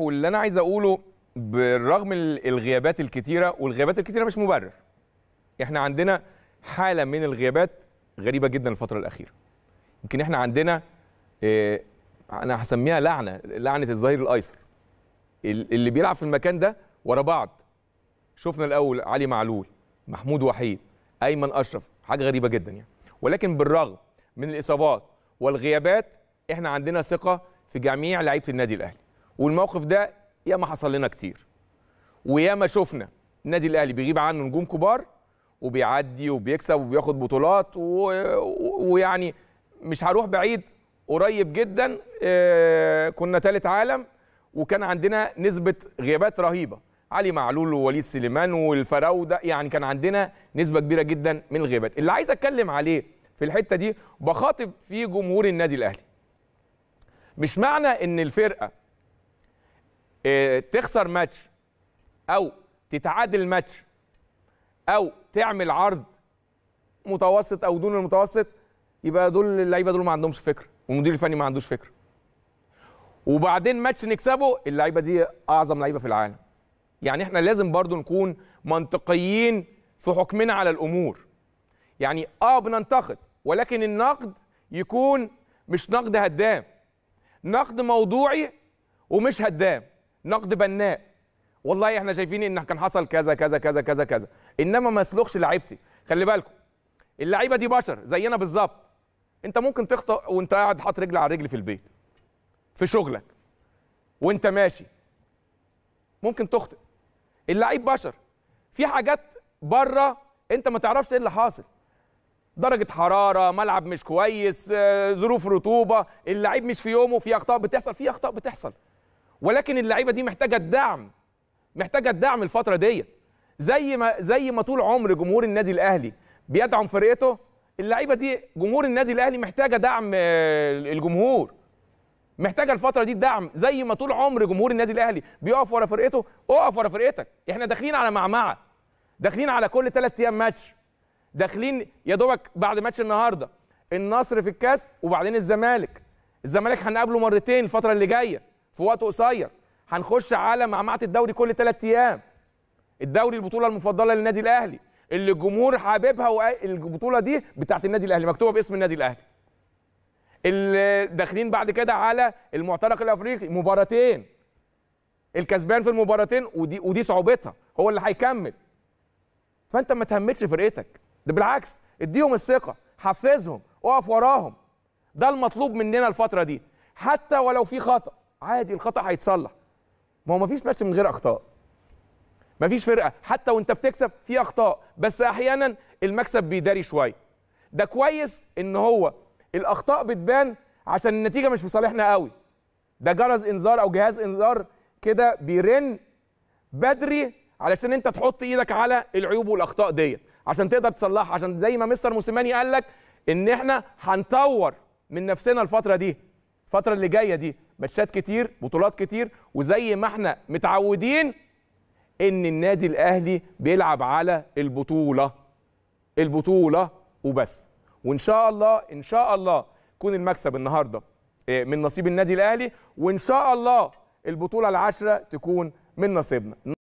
واللي انا عايز اقوله بالرغم الغيابات الكتيره والغيابات الكتيره مش مبرر احنا عندنا حاله من الغيابات غريبه جدا الفتره الاخيره يمكن احنا عندنا اه انا هسميها لعنه لعنه الظهير الايسر اللي بيلعب في المكان ده ورا بعض شفنا الاول علي معلول محمود وحيد ايمن اشرف حاجه غريبه جدا يعني ولكن بالرغم من الاصابات والغيابات احنا عندنا ثقه في جميع لعيبه النادي الاهلي والموقف ده ياما حصل لنا كتير وياما شفنا النادي الاهلي بيغيب عنه نجوم كبار وبيعدي وبيكسب وبياخد بطولات ويعني مش هروح بعيد قريب جدا آه، كنا ثالث عالم وكان عندنا نسبه غيابات رهيبه علي معلول ووليد سليمان والفراوده يعني كان عندنا نسبه كبيره جدا من الغيابات اللي عايز اتكلم عليه في الحته دي بخاطب فيه جمهور النادي الاهلي مش معنى ان الفرقه إيه، تخسر ماتش او تتعادل ماتش او تعمل عرض متوسط او دون المتوسط يبقى دول اللعيبه دول ما عندهمش فكره والمدير الفني ما عندوش فكره وبعدين ماتش نكسبه اللعيبه دي اعظم لعيبه في العالم يعني احنا لازم برضو نكون منطقيين في حكمنا على الامور يعني اه بننتقد ولكن النقد يكون مش نقد هدام نقد موضوعي ومش هدام نقد بناء والله احنا شايفين ان كان حصل كذا كذا كذا كذا كذا انما ما اسلخش لعيبتي خلي بالكم اللعيبه دي بشر زينا بالظبط انت ممكن تخطئ وانت قاعد حاطط رجل على رجل في البيت في شغلك وانت ماشي ممكن تخطئ اللعيب بشر في حاجات بره انت ما تعرفش ايه اللي حاصل درجه حراره ملعب مش كويس آه، ظروف رطوبه اللعيب مش في يومه في اخطاء بتحصل في اخطاء بتحصل ولكن اللعيبه دي محتاجه الدعم محتاجه الدعم الفتره ديت زي ما زي ما طول عمر جمهور النادي الاهلي بيدعم فرقته اللعيبه دي جمهور النادي الاهلي محتاجه دعم آه، الجمهور محتاجه الفتره دي الدعم زي ما طول عمر جمهور النادي الاهلي بيقف ورا فرقته اقف ورا فرقتك احنا داخلين على معمعه داخلين على كل ثلاث ايام ماتش داخلين يا دوبك بعد ماتش النهارده النصر في الكاس وبعدين الزمالك الزمالك هنقابله مرتين الفتره اللي جايه في وقت قصير هنخش على معمعه الدوري كل ثلاث ايام الدوري البطوله المفضله للنادي الاهلي اللي الجمهور حاببها والبطوله دي بتاعت النادي الاهلي مكتوبه باسم النادي الاهلي اللي داخلين بعد كده على المعترك الافريقي مباراتين الكسبان في المباراتين ودي ودي صعوبتها هو اللي هيكمل فانت ما تهمتش فرقتك ده بالعكس اديهم الثقه حفزهم اقف وراهم ده المطلوب مننا الفتره دي حتى ولو في خطأ عادي الخطا هيتصلح ما هو مفيش ماتش من غير اخطاء مفيش فرقه حتى وانت بتكسب في اخطاء بس احيانا المكسب بيداري شويه ده كويس ان هو الاخطاء بتبان عشان النتيجه مش في صالحنا قوي ده جرس انذار او جهاز انذار كده بيرن بدري علشان انت تحط ايدك على العيوب والاخطاء ديت عشان تقدر تصلحها عشان زي ما مستر موسيماني قال لك ان احنا هنطور من نفسنا الفتره دي الفتره اللي جايه دي ماتشات كتير بطولات كتير وزي ما احنا متعودين ان النادي الاهلي بيلعب على البطوله البطوله وبس وان شاء الله ان شاء الله يكون المكسب النهارده آه، من نصيب النادي الاهلي وان شاء الله البطوله العاشره تكون من نصيبنا